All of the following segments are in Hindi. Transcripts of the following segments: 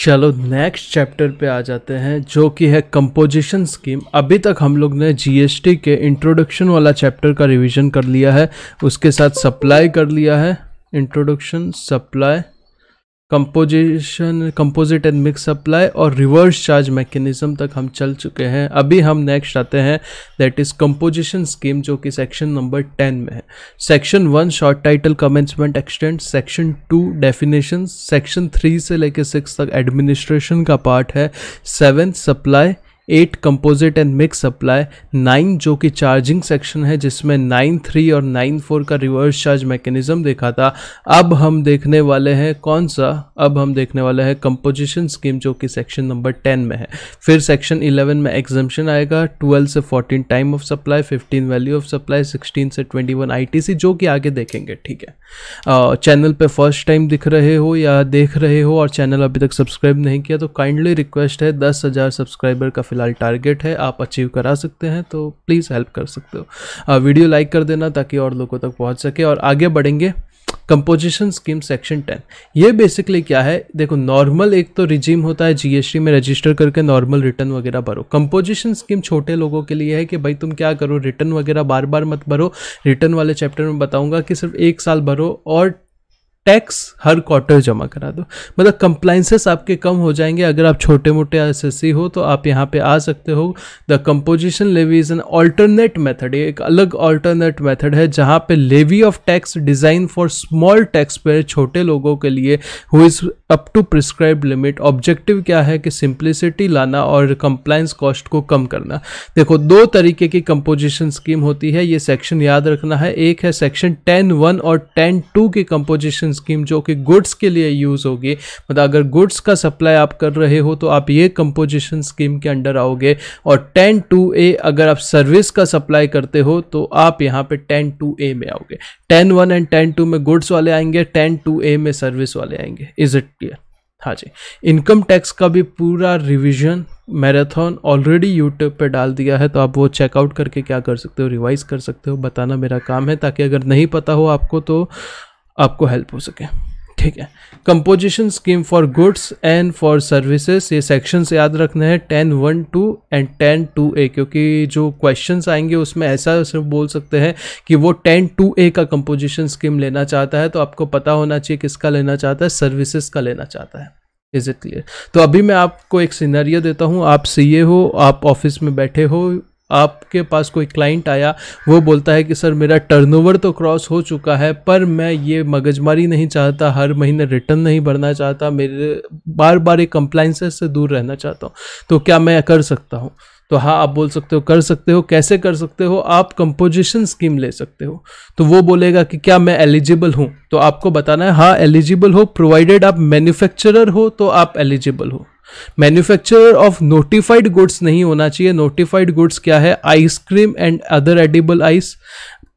चलो नेक्स्ट चैप्टर पे आ जाते हैं जो कि है कंपोजिशन स्कीम अभी तक हम लोग ने जीएसटी के इंट्रोडक्शन वाला चैप्टर का रिवीजन कर लिया है उसके साथ सप्लाई कर लिया है introduction supply composition composite and mix supply और रिवर्स चार्ज मैकेनिज्म तक हम चल चुके हैं अभी हम नेक्स्ट आते हैं दैट इज़ कंपोजिशन स्कीम जो कि सेक्शन नंबर टेन में है section one short title commencement extent section two definition section three से लेकर सिक्स तक एडमिनिस्ट्रेशन का पार्ट है seven supply eight composite and mix supply nine जो कि चार्जिंग सेक्शन है जिसमें नाइन थ्री और नाइन फोर का रिवर्स चार्ज मैकेनिज्म देखा था अब हम देखने वाले हैं कौन सा अब हम देखने वाले हैं कंपोजिशन स्कीम जो कि सेक्शन नंबर टेन में है फिर सेक्शन इलेवन में एग्जामेशन आएगा ट्वेल्व से fourteen time of supply fifteen value of supply sixteen से twenty one I T C जो कि आगे देखेंगे ठीक है चैनल पर फर्स्ट टाइम दिख रहे हो या देख रहे हो और चैनल अभी तक सब्सक्राइब नहीं किया तो काइंडली रिक्वेस्ट है दस हज़ार सब्सक्राइबर का फ़िलहाल टारगेट है आप अचीव करा सकते हैं तो प्लीज़ हेल्प कर सकते हो आ, वीडियो लाइक कर देना ताकि और लोगों तक पहुँच सके और आगे बढ़ेंगे कंपोजिशन स्कीम सेक्शन टेन ये बेसिकली क्या है देखो नॉर्मल एक तो रिजीम होता है जीएसटी में रजिस्टर करके नॉर्मल रिटर्न वगैरह भरो कंपोजिशन स्कीम छोटे लोगों के लिए है कि भाई तुम क्या करो रिटर्न वगैरह बार बार मत भरो रिटर्न वाले चैप्टर में बताऊंगा कि सिर्फ एक साल भरो और टैक्स हर क्वार्टर जमा करा दो मतलब कंप्लाइंसेस आपके कम हो जाएंगे अगर आप छोटे मोटे एस हो तो आप यहाँ पे आ सकते हो the composition levy is an alternate method एक अलग ऑल्टरनेट मेथड है जहाँ पे levy of tax design for small tax payer छोटे लोगों के लिए who is up to prescribe limit objective क्या है कि सिंप्लिसिटी लाना और कंप्लाइंस कॉस्ट को कम करना देखो दो तरीके की कंपोजिशन स्कीम होती है ये सेक्शन याद रखना है एक है सेक्शन टेन वन और टेन टू की कंपोजिशन कंपनसेशन स्कीम जो कि गुड्स के लिए यूज़ होगी मतलब अगर गुड्स का सप्लाई आप कर रहे हो तो आप ये कंपोजिशन स्कीम के अंडर आओगे और टेन टू ए अगर आप सर्विस का सप्लाई करते हो तो आप यहाँ पे टेन टू ए में आओगे ten one and ten two में गुड्स वाले आएंगे टेन टू ए में सर्विस वाले आएंगे इज इट क्लियर हाँ जी इनकम टैक्स का भी पूरा रिविजन मैराथन ऑलरेडी यूट्यूब पे डाल दिया है तो आप वो चेकआउट करके क्या कर सकते हो रिवाइज कर सकते हो बताना मेरा काम है ताकि अगर नहीं पता हो आपको तो आपको हेल्प हो सके ठीक है composition scheme for goods and for services ये सेक्शंस याद रखने हैं ten one two and ten two A क्योंकि जो क्वेश्चंस आएंगे उसमें ऐसा सिर्फ बोल सकते हैं कि वो टेन टू ए का कंपोजिशन स्कीम लेना चाहता है तो आपको पता होना चाहिए किसका लेना चाहता है सर्विसेज का लेना चाहता है इज़ इट क्लियर तो अभी मैं आपको एक सीनरिया देता हूँ आप ए हो आप ऑफिस में बैठे हो आपके पास कोई क्लाइंट आया वो बोलता है कि सर मेरा टर्नओवर तो क्रॉस हो चुका है पर मैं ये मगजमारी नहीं चाहता हर महीने रिटर्न नहीं भरना चाहता मेरे बार बार एक कंप्लाइंसेस से दूर रहना चाहता हूँ तो क्या मैं कर सकता हूँ तो हाँ आप बोल सकते हो कर सकते हो कैसे कर सकते हो आप कंपोजिशन स्कीम ले सकते हो तो वो बोलेगा कि क्या मैं एलिजिबल हूँ तो आपको बताना है हाँ एलिजिबल हो प्रोवाइडेड आप मैन्युफैक्चरर हो तो आप एलिजिबल हो मैन्युफैक्चरर ऑफ नोटिफाइड गुड्स नहीं होना चाहिए नोटिफाइड गुड्स क्या है ice cream and other edible ice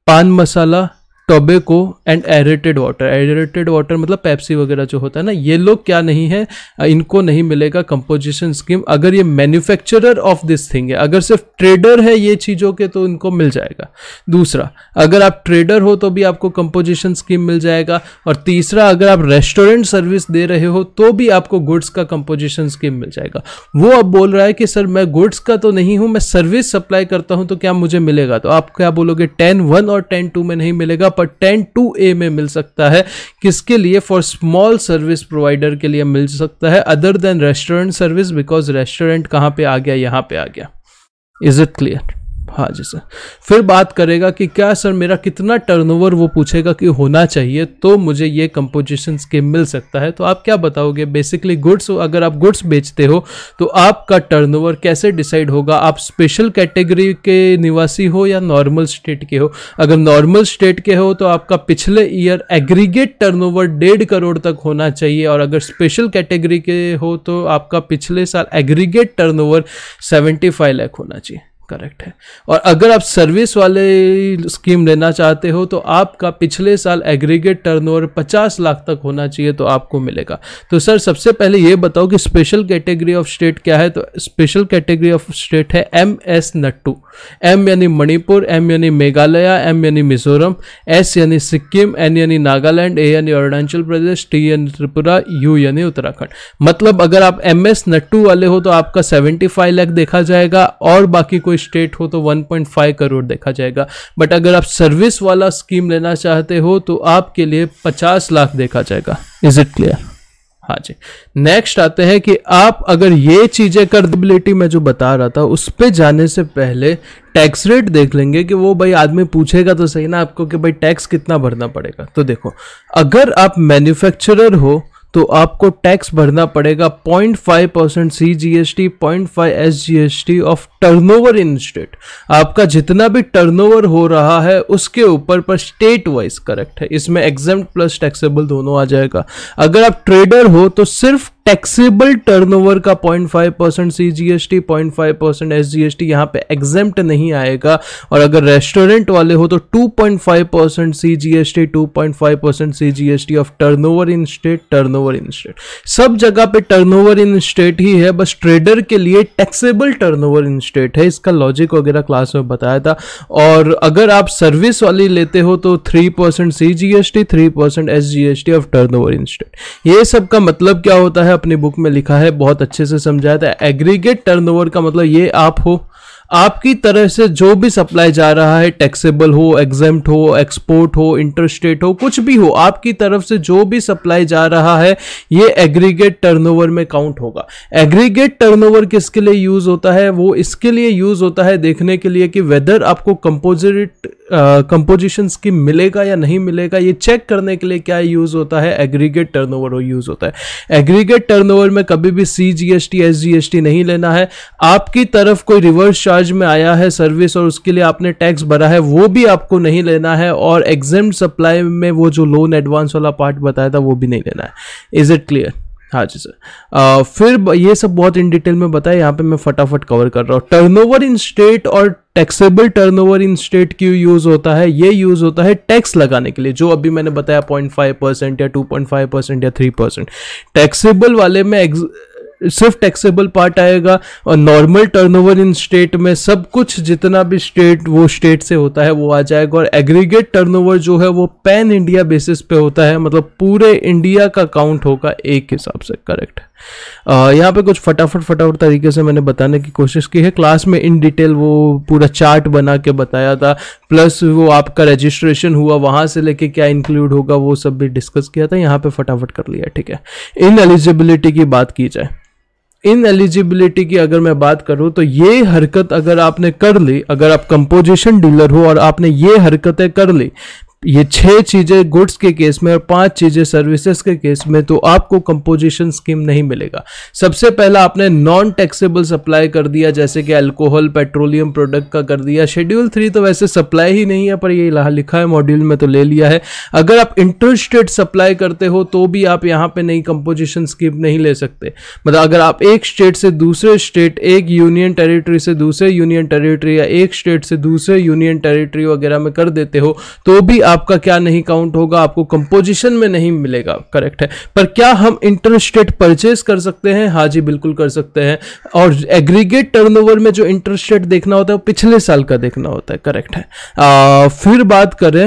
pan masala tobacco and aerated water aerated water मतलब पेप्सी वगैरह जो होता है ना ये लोग क्या नहीं है इनको नहीं मिलेगा कंपोजिशन स्कीम अगर ये मैन्युफैक्चरर ऑफ दिस थिंग है अगर सिर्फ ट्रेडर है ये चीज़ों के तो इनको मिल जाएगा दूसरा अगर आप ट्रेडर हो तो भी आपको कंपोजिशन स्कीम मिल जाएगा और तीसरा अगर आप रेस्टोरेंट सर्विस दे रहे हो तो भी आपको गुड्स का कंपोजिशन स्कीम मिल जाएगा वो अब बोल रहा है कि सर मैं गुड्स का तो नहीं हूँ मैं सर्विस सप्लाई करता हूँ तो क्या मुझे मिलेगा तो आप क्या बोलोगे टेन वन और टेन टू में नहीं मिलेगा पर टेन टू ए में मिल सकता है किसके लिए फॉर स्मॉल सर्विस प्रोवाइडर के लिए मिल सकता है other than restaurant service because restaurant कहाँ पे आ गया यहाँ पे आ गया इज इट क्लियर हाँ जी सर फिर बात करेगा कि क्या सर मेरा कितना टर्नओवर वो पूछेगा कि होना चाहिए तो मुझे ये कंपोजिशन स्कीम मिल सकता है तो आप क्या बताओगे बेसिकली गुड्स अगर आप गुड्स बेचते हो तो आपका टर्नओवर कैसे डिसाइड होगा आप स्पेशल कैटेगरी के निवासी हो या नॉर्मल स्टेट के हो अगर नॉर्मल स्टेट के हो तो आपका पिछले ईयर एग्रीगेट टर्न डेढ़ करोड़ तक होना चाहिए और अगर स्पेशल कैटेगरी के हो तो आपका पिछले साल एग्रीगेट टर्न ओवर लाख होना चाहिए करेक्ट है और अगर आप सर्विस वाले स्कीम लेना चाहते हो तो आपका पिछले साल एग्रीगेट टर्नओवर 50 लाख तक होना चाहिए तो आपको मिलेगा तो सर सबसे पहले ये बताओ कि स्पेशल कैटेगरी ऑफ स्टेट क्या है तो स्पेशल कैटेगरी ऑफ स्टेट है एम एस नट्टू एम यानी मणिपुर एम यानी मेघालय एम यानी मिजोरम एस यानी सिक्किम एन यानी नागालैंड ए यानी अरुणाचल प्रदेश टी यानी त्रिपुरा यू यानी उत्तराखंड मतलब अगर आप एम एस नट्टू वाले हो तो आपका सेवेंटी फाइव लाख देखा जाएगा और बाकी कोई कोई स्टेट हो तो 1.5 करोड़ देखा जाएगा बट अगर आप सर्विस वाला स्कीम लेना चाहते हो तो आपके लिए 50 लाख देखा जाएगा इज इट क्लियर हाँ जी नेक्स्ट आते हैं कि आप अगर ये चीज़ें करबिलिटी में जो बता रहा था उस पर जाने से पहले टैक्स रेट देख लेंगे कि वो भाई आदमी पूछेगा तो सही ना आपको कि भाई टैक्स कितना भरना पड़ेगा तो देखो अगर आप मैन्युफैक्चरर हो तो आपको टैक्स भरना पड़ेगा 0.5 percent C G S T point five S of turnover in state आपका जितना भी टर्न ओवर हो रहा है उसके ऊपर पर स्टेट वाइज करेक्ट है इसमें एग्जाम प्लस टैक्सेबल दोनों आ जाएगा अगर आप ट्रेडर हो तो सिर्फ टैक्सेबल टर्नओवर का 0.5 percent C G S T point five percent S G S T यहाँ पे एग्जेम्प्ट नहीं आएगा और अगर रेस्टोरेंट वाले हो तो 2.5 percent C G S T two point five percent C G S T of turnover in state turnover in state सब जगह पे टर्न ओवर इन स्टेट ही है बस ट्रेडर के लिए taxable turnover in state है इसका लॉजिक वगैरह क्लास में बताया था और अगर आप सर्विस वाली लेते हो तो three percent C G S T three percent S G S T of turnover in state ये सब का मतलब क्या होता है अपनी बुक में लिखा है बहुत अच्छे से समझाया था एग्रीगेट टर्नओवर का मतलब ये आप हो आपकी तरह से जो भी सप्लाई जा रहा है टैक्सेबल हो एग्जाम हो एक्सपोर्ट हो इंटरस्टेट हो कुछ भी हो आपकी तरफ से जो भी सप्लाई जा रहा है ये एग्रीगेट टर्नओवर में काउंट होगा एग्रीगेट टर्नओवर किसके लिए यूज होता है वो इसके लिए यूज होता है देखने के लिए कि वेदर आपको कंपोजिट कंपोजिशन स्कीम मिलेगा या नहीं मिलेगा ये चेक करने के लिए क्या यूज होता है एग्रीगेट टर्न ओवर यूज होता है एग्रीगेट टर्न में कभी भी C G S T S G S T नहीं लेना है आपकी तरफ कोई रिवर्स चार्ज में आया है सर्विस और उसके लिए आपने टैक्स भरा है वो भी आपको नहीं लेना है और एग्जाम सप्लाई में वो जो लोन एडवांस वाला पार्ट बताया था वो भी नहीं लेना है इज़ इट क्लियर हाँ जी सर फिर ये सब बहुत इन डिटेल में बताया यहाँ पे मैं फटाफट कवर कर रहा हूँ टर्नओवर इन स्टेट और टैक्सेबल टर्नओवर इन स्टेट क्यों यूज़ होता है ये यूज़ होता है टैक्स लगाने के लिए जो अभी मैंने बताया 0.5 परसेंट या 2.5 परसेंट या थ्री परसेंट टैक्सेबल वाले में एग्ज सिर्फ टैक्सेबल पार्ट आएगा और नॉर्मल टर्नओवर इन स्टेट में सब कुछ जितना भी स्टेट वो स्टेट से होता है वो आ जाएगा और एग्रीगेट टर्नओवर जो है वो पैन इंडिया बेसिस पे होता है मतलब पूरे इंडिया का काउंट होगा एक हिसाब से करेक्ट यहाँ पे कुछ फटाफट फटाफट तरीके से मैंने बताने की कोशिश की है क्लास में इन डिटेल वो पूरा चार्ट बना के बताया था प्लस वो आपका रजिस्ट्रेशन हुआ वहाँ से लेके क्या इंक्लूड होगा वो सब भी डिस्कस किया था यहाँ पे फटाफट कर लिया ठीक है इन एलिजिबिलिटी की बात की जाए इन एलिजिबिलिटी की अगर मैं बात करूं तो ये हरकत अगर आपने कर ली अगर आप कंपोजिशन डीलर हो और आपने ये हरकतें कर ली ये छह चीज़ें गुड्स के केस में और पांच चीज़ें सर्विसेज के केस में तो आपको कंपोजिशन स्कीम नहीं मिलेगा सबसे पहला आपने नॉन टैक्सेबल सप्लाई कर दिया जैसे कि अल्कोहल पेट्रोलियम प्रोडक्ट का कर दिया शेड्यूल थ्री तो वैसे सप्लाई ही नहीं है पर ये लिखा है मॉड्यूल में तो ले लिया है अगर आप इंटरस्टेट सप्लाई करते हो तो भी आप यहां पर नई कंपोजिशन स्कीम नहीं ले सकते मतलब अगर आप एक स्टेट से दूसरे स्टेट एक यूनियन टेरिटरी से दूसरे यूनियन टेरिटरी या एक स्टेट से दूसरे यूनियन टेरिटरी वगैरह में कर देते हो तो भी आप आपका क्या नहीं काउंट होगा आपको कंपोजिशन में नहीं मिलेगा करेक्ट है पर क्या हम इंटरेस्ट रेट परचेज कर सकते हैं हाँ जी बिल्कुल कर सकते हैं और एग्रीगेट टर्नओवर में जो इंटरेस्ट रेट देखना होता है वो पिछले साल का देखना होता है करेक्ट है आ, फिर बात करें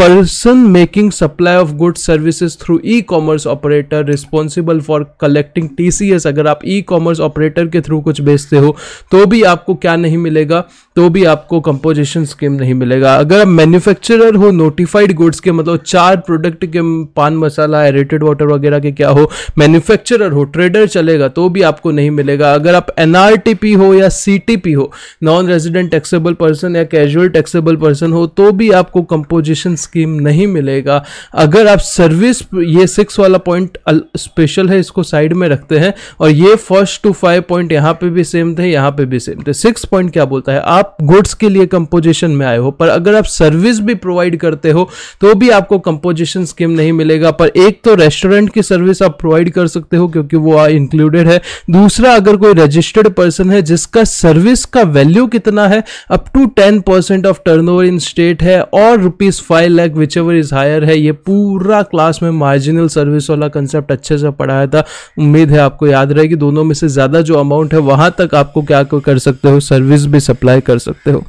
person making supply of good services through e commerce operator responsible for collecting T अगर आप ई कॉमर्स ऑपरेटर के थ्रू कुछ बेचते हो तो भी आपको क्या नहीं मिलेगा तो भी आपको कंपोजिशन स्कीम नहीं मिलेगा अगर आप मैन्युफैक्चरर हो नोटिफाइड गुड्स के मतलब चार प्रोडक्ट के पान मसाला एरेटेड वाटर वगैरह के क्या हो मैन्युफैक्चरर हो ट्रेडर चलेगा तो भी आपको नहीं मिलेगा अगर आप एनआरटीपी हो या सी हो नॉन रेजिडेंट टैक्सेबल पर्सन या कैजुअल टैक्सेबल पर्सन हो तो भी आपको कंपोजिशन स्कीम नहीं मिलेगा अगर आप सर्विस ये सिक्स वाला पॉइंट स्पेशल है इसको साइड में रखते हैं और ये फर्स्ट टू फाइव पॉइंट यहाँ पे भी सेम थे यहाँ पे भी सेम थे सिक्स पॉइंट क्या बोलता है आप गुड्स के लिए कंपोजिशन में आए हो पर अगर आप सर्विस भी प्रोवाइड करते हो तो भी आपको कंपोजिशन स्कीम नहीं मिलेगा पर एक तो रेस्टोरेंट की सर्विस आप प्रोवाइड कर सकते हो क्योंकि वो इंक्लूडेड है दूसरा अगर कोई रजिस्टर्ड पर्सन है जिसका सर्विस का वैल्यू कितना है up to ten percent of turn in state है और rupees five lakh whichever is higher है ये पूरा क्लास में मार्जिनल सर्विस वाला कंसेप्ट अच्छे से पढ़ाया था उम्मीद है आपको याद रहे कि दोनों में से ज़्यादा जो अमाउंट है वहां तक आपको क्या कर सकते हो सर्विस भी सप्लाई कर सकते हो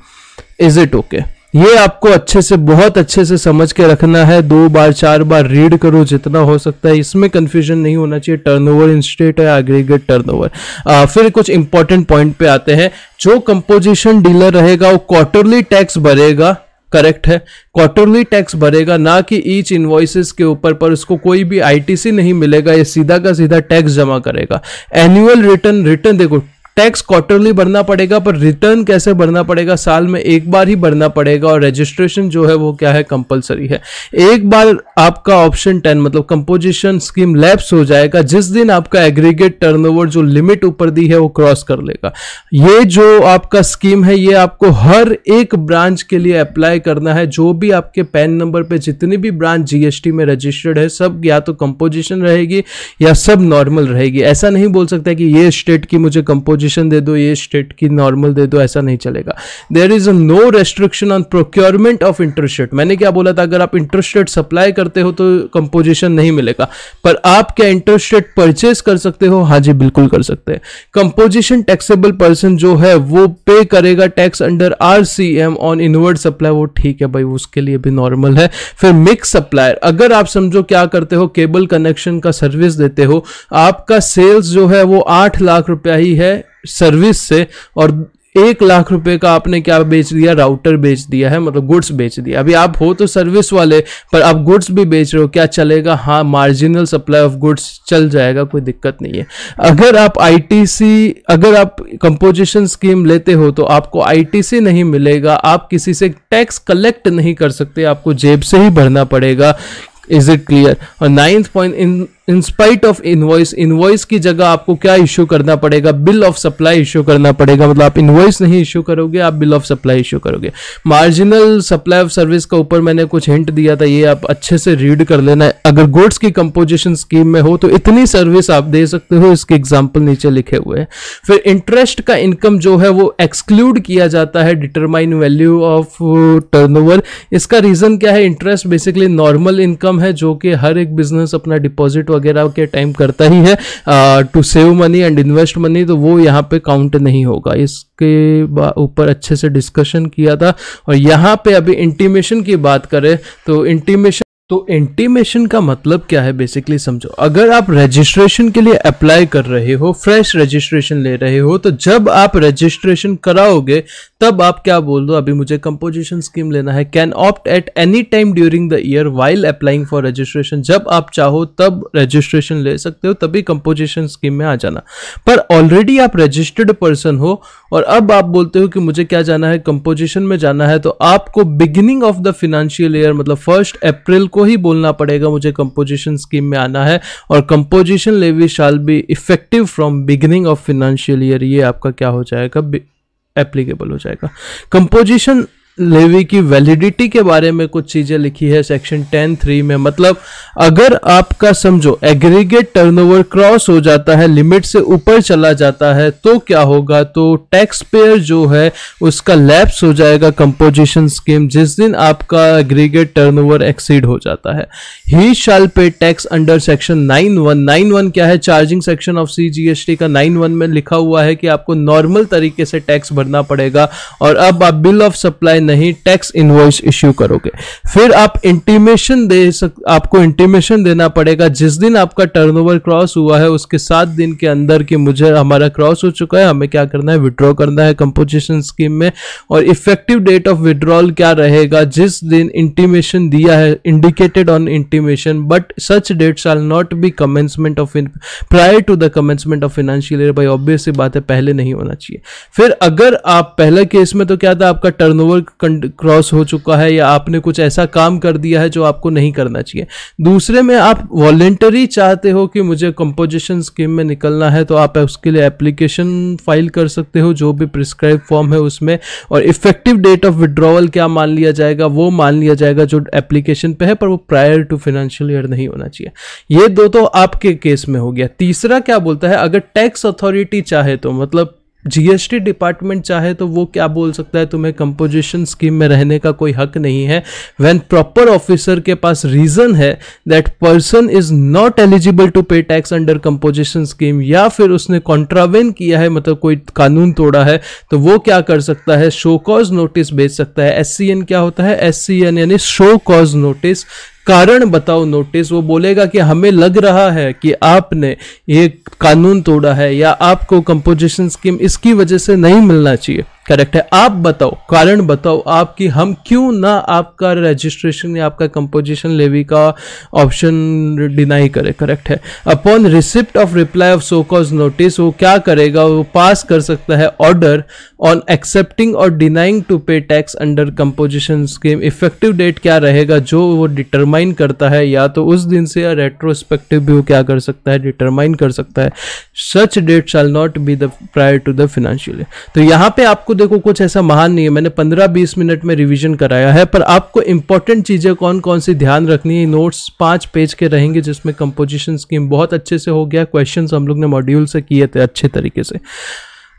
इज़ इट ओके ये आपको अच्छे से बहुत अच्छे से समझ के रखना है दो बार चार बार रीड करो जितना हो सकता है इसमें कन्फ्यूजन नहीं होना चाहिए टर्नओवर इंस्टेट है एग्रीगेट टर्नओवर फिर कुछ इंपॉर्टेंट पॉइंट पे आते हैं जो कंपोजिशन डीलर रहेगा वो क्वार्टरली टैक्स भरेगा करेक्ट है क्वार्टरली टैक्स भरेगा ना कि ईच इन्वॉइसिस के ऊपर पर उसको कोई भी आईटीसी नहीं मिलेगा ये सीधा का सीधा टैक्स जमा करेगा एनुअल रिटर्न रिटर्न देखो टैक्स क्वार्टरली भरना पड़ेगा पर रिटर्न कैसे भरना पड़ेगा साल में एक बार ही भरना पड़ेगा और रजिस्ट्रेशन जो है वो क्या है कंपलसरी है एक बार आपका ऑप्शन टेन मतलब कंपोजिशन स्कीम लैप्स हो जाएगा जिस दिन आपका एग्रीगेट टर्नओवर जो लिमिट ऊपर दी है वो क्रॉस कर लेगा ये जो आपका स्कीम है ये आपको हर एक ब्रांच के लिए अप्लाई करना है जो भी आपके पैन नंबर पे जितनी भी ब्रांच जीएसटी में रजिस्टर्ड है सब या तो कंपोजिशन रहेगी या सब नॉर्मल रहेगी ऐसा नहीं बोल सकता कि ये स्टेट की मुझे कंपोजिशन पोजिशन दे दो ये स्टेट की नॉर्मल दे दो ऐसा नहीं चलेगा there is no restriction on procurement of interstate मैंने क्या बोला था अगर आप इंटरस्टेट सप्लाई करते हो तो कंपोजिशन नहीं मिलेगा पर आप क्या इंटरस्टेट परचेज कर सकते हो हाँ जी बिल्कुल कर सकते हैं कंपोजिशन टैक्सेबल पर्सन जो है वो पे करेगा tax under R C M on inward supply वो ठीक है भाई उसके लिए भी नॉर्मल है फिर मिक्स सप्लायर अगर आप समझो क्या करते हो केबल कनेक्शन का सर्विस देते हो आपका सेल्स जो है वो आठ लाख रुपया ही है सर्विस से और एक लाख रुपए का आपने क्या बेच दिया राउटर बेच दिया है मतलब गुड्स बेच दिया अभी आप हो तो सर्विस वाले पर आप गुड्स भी बेच रहे हो क्या चलेगा हाँ मार्जिनल सप्लाई ऑफ गुड्स चल जाएगा कोई दिक्कत नहीं है अगर आप आईटीसी अगर आप कंपोजिशन स्कीम लेते हो तो आपको आईटीसी नहीं मिलेगा आप किसी से टैक्स कलेक्ट नहीं कर सकते आपको जेब से ही भरना पड़ेगा इज इट क्लियर और ninth point in in spite of invoice invoice की जगह आपको क्या इश्यू करना पड़ेगा बिल ऑफ सप्लाई इश्यू करना पड़ेगा मतलब आप इनवॉइस नहीं इश्यू करोगे आप बिल ऑफ सप्लाई इश्यू करोगे मार्जिनल सप्लाई ऑफ सर्विस का ऊपर मैंने कुछ हिंट दिया था ये आप अच्छे से रीड कर लेना है अगर गुड्स की कंपोजिशन स्कीम में हो तो इतनी सर्विस आप दे सकते हो इसके एग्जाम्पल नीचे लिखे हुए हैं फिर इंटरेस्ट का इनकम जो है वो एक्सक्लूड किया जाता है डिटरमाइन वैल्यू ऑफ टर्न इसका रीजन क्या है इंटरेस्ट बेसिकली नॉर्मल इनकम है जो कि हर एक बिजनेस अपना डिपॉजिट वगैरह के टाइम करता ही है to save money and invest money तो वो यहाँ पे काउंट नहीं होगा इसके ऊपर अच्छे से डिस्कशन किया था और यहाँ पे अभी इंटीमेशन की बात करें तो इंटीमेशन तो इंटीमेशन का मतलब क्या है बेसिकली समझो अगर आप रजिस्ट्रेशन के लिए अप्लाई कर रहे हो फ्रेश रजिस्ट्रेशन ले रहे हो तो जब आप रजिस्ट्रेशन कराओगे तब आप क्या बोल दो अभी मुझे कंपोजिशन स्कीम लेना है can opt at any time during the year while applying for registration जब आप चाहो तब रजिस्ट्रेशन ले सकते हो तभी कंपोजिशन स्कीम में आ जाना पर ऑलरेडी आप रजिस्टर्ड पर्सन हो और अब आप बोलते हो कि मुझे क्या जाना है कंपोजिशन में जाना है तो आपको beginning of the financial year मतलब फर्स्ट अप्रैल को को ही बोलना पड़ेगा मुझे कंपोजिशन स्कीम में आना है और composition levy shall be effective from beginning of financial year ये आपका क्या हो जाएगा एप्लीकेबल हो जाएगा कंपोजिशन लेवी की वैलिडिटी के बारे में कुछ चीज़ें लिखी है सेक्शन टेन थ्री में मतलब अगर आपका समझो एग्रीगेट टर्नओवर क्रॉस हो जाता है लिमिट से ऊपर चला जाता है तो क्या होगा तो टैक्स पेयर जो है उसका लैप्स हो जाएगा कंपोजिशन स्कीम जिस दिन आपका एग्रीगेट टर्नओवर एक्सीड हो जाता है ही shall pay tax under section nine one nine one क्या है charging section of C G S T का नाइन वन में लिखा हुआ है कि आपको नॉर्मल तरीके से टैक्स भरना पड़ेगा और अब आप बिल ऑफ सप्लाई नहीं टैक्स इनवॉइस इश्यू करोगे फिर आप इंटीमेशन दे सक आपको इंटीमेशन देना पड़ेगा जिस दिन आपका टर्नओवर क्रॉस हुआ है उसके सात दिन के अंदर कि मुझे हमारा क्रॉस हो चुका है हमें क्या करना है विड्रॉ करना है कंपोजिशन स्कीम में और इफेक्टिव डेट ऑफ विड्रॉल क्या रहेगा जिस दिन इंटीमेशन दिया है indicated on intimation but such date are not be commencement of prior to the commencement of financial year भाई ऑब्वियस बात है पहले नहीं होना चाहिए फिर अगर आप पहले केस में तो क्या था आपका टर्नओवर क्रॉस हो चुका है या आपने कुछ ऐसा काम कर दिया है जो आपको नहीं करना चाहिए दूसरे में आप वॉलेंटरी चाहते हो कि मुझे कंपोजिशन स्कीम में निकलना है तो आप उसके लिए एप्लीकेशन फाइल कर सकते हो जो भी प्रिस्क्राइब फॉर्म है उसमें और इफेक्टिव डेट ऑफ विड्रॉवल क्या मान लिया जाएगा वो मान लिया जाएगा जो एप्लीकेशन पे है पर वो प्रायर टू फाइनेंशियल ईयर नहीं होना चाहिए ये दो तो आपके केस में हो गया तीसरा क्या बोलता है अगर टैक्स अथॉरिटी चाहे तो मतलब जीएसटी डिपार्टमेंट चाहे तो वो क्या बोल सकता है तुम्हें कंपोजिशन स्कीम में रहने का कोई हक नहीं है व्हेन प्रॉपर ऑफिसर के पास रीजन है that person is not eligible to pay tax under composition scheme या फिर उसने कॉन्ट्रावेन किया है मतलब कोई कानून तोड़ा है तो वो क्या कर सकता है शो कॉज नोटिस भेज सकता है एस क्या होता है एस यानी शो कॉज नोटिस कारण बताओ नोटिस वो बोलेगा कि हमें लग रहा है कि आपने ये कानून तोड़ा है या आपको कंपोजिशन स्कीम इसकी वजह से नहीं मिलना चाहिए करेक्ट है आप बताओ कारण बताओ आपकी हम क्यों ना आपका रजिस्ट्रेशन या आपका कंपोजिशन लेवी का ऑप्शन डिनाई करे करेक्ट है upon receipt of reply of show cause notice वो क्या करेगा वो पास कर सकता है ऑर्डर ऑन एक्सेप्टिंग और denying to pay tax under composition scheme effective date क्या रहेगा जो वो डिटरमाइन करता है या तो उस दिन से या रेट्रोस्पेक्टिव भी वो क्या कर सकता है डिटरमाइन कर सकता है such date shall not be the prior to the financial तो यहाँ पे आपको आपको देखो कुछ ऐसा महान नहीं है मैंने पंद्रह बीस मिनट में रिविजन कराया है पर आपको इंपॉर्टेंट चीज़ें कौन कौन सी ध्यान रखनी है नोट्स पाँच पेज के रहेंगे जिसमें कंपोजिशन स्कीम बहुत अच्छे से हो गया क्वेश्चन हम लोग ने मॉड्यूल से किए थे अच्छे तरीके से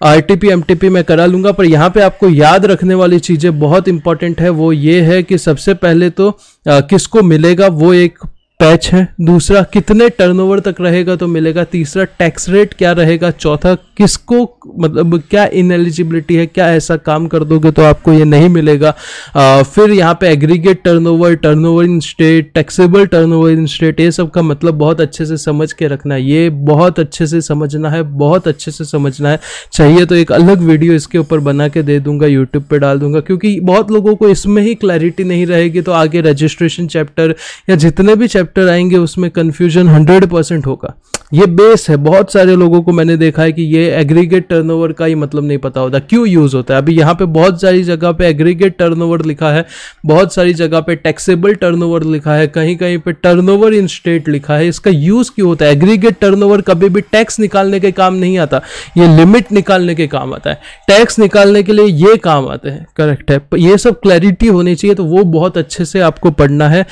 R T P M T P मैं करा लूँगा पर यहाँ पे आपको याद रखने वाली चीज़ें बहुत इंपॉर्टेंट है वो ये है कि सबसे पहले तो आ, किसको मिलेगा वो एक पैच है दूसरा कितने टर्नओवर तक रहेगा तो मिलेगा तीसरा टैक्स रेट क्या रहेगा चौथा किसको मतलब क्या इनएलिजिबिलिटी है क्या ऐसा काम कर दोगे तो आपको ये नहीं मिलेगा आ, फिर यहाँ पे aggregate turnover turnover in state taxable turnover in state ये सब का मतलब बहुत अच्छे से समझ के रखना है ये बहुत अच्छे से समझना है बहुत अच्छे से समझना है चाहिए तो एक अलग वीडियो इसके ऊपर बना के दे दूंगा यूट्यूब पर डाल दूंगा क्योंकि बहुत लोगों को इसमें ही क्लैरिटी नहीं रहेगी तो आगे रजिस्ट्रेशन चैप्टर या जितने भी चैप्टर चैप्टर आएंगे उसमें कन्फ्यूजन हंड्रेड परसेंट होगा ये बेस है बहुत सारे लोगों को मैंने देखा है कि ये एग्रीगेट टर्नओवर का ही मतलब नहीं पता होता क्यों यूज़ होता है अभी यहाँ पे बहुत सारी जगह पे एग्रीगेट टर्नओवर लिखा है बहुत सारी जगह पे टैक्सेबल टर्नओवर लिखा है कहीं कहीं पे टर्नओवर इन स्टेट लिखा है इसका यूज़ क्यों होता है एग्रीगेट टर्न कभी भी टैक्स निकालने के काम नहीं आता ये लिमिट निकालने के काम आता है टैक्स निकालने के लिए ये काम आते हैं करेक्ट है ये सब क्लैरिटी होनी चाहिए तो वो बहुत अच्छे से आपको पढ़ना है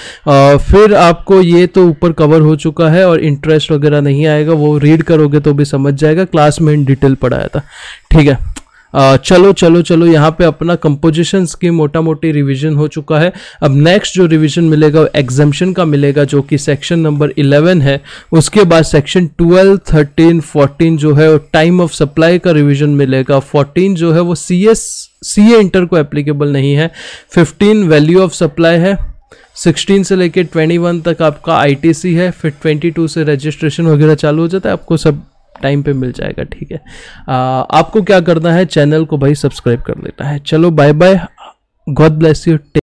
फिर आपको ये तो ऊपर कवर हो चुका है और इंटरेस्ट वगैरह नहीं है आएगा वो रीड करोगे तो भी समझ जाएगा क्लास में इन डिटेल पढ़ाया था ठीक है चलो चलो चलो यहाँ पे अपना कंपोजिशन की मोटा मोटी रिवीजन हो चुका है अब नेक्स्ट जो रिवीजन मिलेगा एग्जामेशन का मिलेगा जो कि सेक्शन नंबर 11 है उसके बाद सेक्शन 12, 13, 14 जो है टाइम ऑफ सप्लाई का रिवीजन मिलेगा 14 जो है वो C S C A inter को एप्लीकेबल नहीं है 15 वैल्यू ऑफ सप्लाई है सिक्सटीन से लेके वन तक आपका आईटीसी है फिर ट्वेंटी टू से रजिस्ट्रेशन वगैरह चालू हो जाता है आपको सब टाइम पे मिल जाएगा ठीक है आ, आपको क्या करना है चैनल को भाई सब्सक्राइब कर लेना है चलो bye bye god bless you